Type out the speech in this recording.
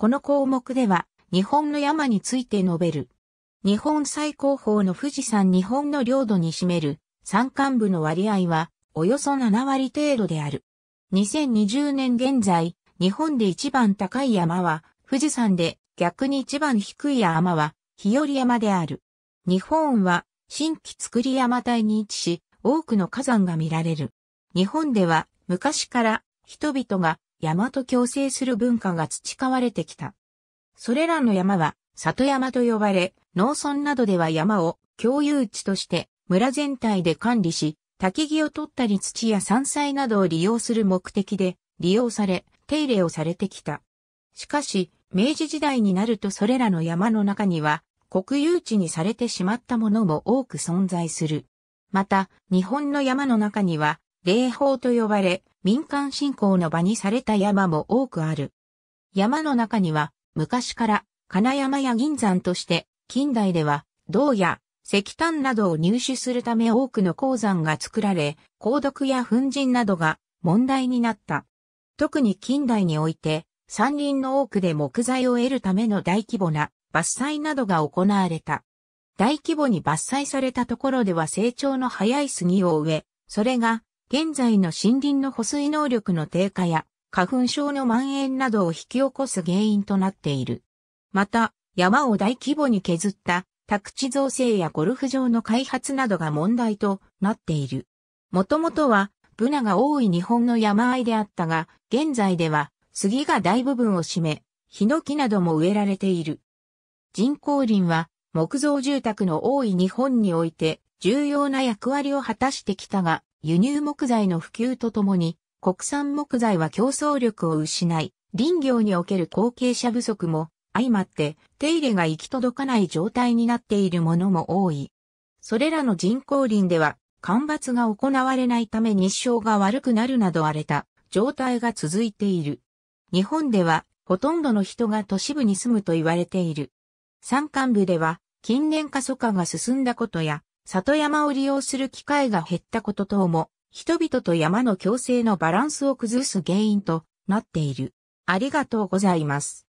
この項目では、日本の山について述べる。日本最高峰の富士山日本の領土に占める山間部の割合はおよそ7割程度である。2020年現在、日本で一番高い山は富士山で逆に一番低い山は日和山である。日本は新規造り山帯に位置し、多くの火山が見られる。日本では昔から人々が山と共生する文化が培われてきた。それらの山は、里山と呼ばれ、農村などでは山を共有地として村全体で管理し、焚木を取ったり土や山菜などを利用する目的で利用され、手入れをされてきた。しかし、明治時代になるとそれらの山の中には、国有地にされてしまったものも多く存在する。また、日本の山の中には、霊峰と呼ばれ、民間信仰の場にされた山も多くある。山の中には、昔から、金山や銀山として、近代では、銅や石炭などを入手するため多くの鉱山が作られ、鉱毒や粉塵などが問題になった。特に近代において、山林の多くで木材を得るための大規模な伐採などが行われた。大規模に伐採されたところでは成長の早い杉を植え、それが現在の森林の保水能力の低下や花粉症の蔓延などを引き起こす原因となっている。また、山を大規模に削った宅地造成やゴルフ場の開発などが問題となっている。もともとはブナが多い日本の山あいであったが、現在では杉が大部分を占め、ヒノキなども植えられている。人工林は木造住宅の多い日本において重要な役割を果たしてきたが、輸入木材の普及とともに、国産木材は競争力を失い、林業における後継者不足も相まって手入れが行き届かない状態になっているものも多い。それらの人工林では干ばつが行われないため日照が悪くなるなど荒れた状態が続いている。日本ではほとんどの人が都市部に住むと言われている。山間部では近年過疎化が進んだことや里山を利用する機会が減ったこと等も、人々と山の共生のバランスを崩す原因となっている。ありがとうございます。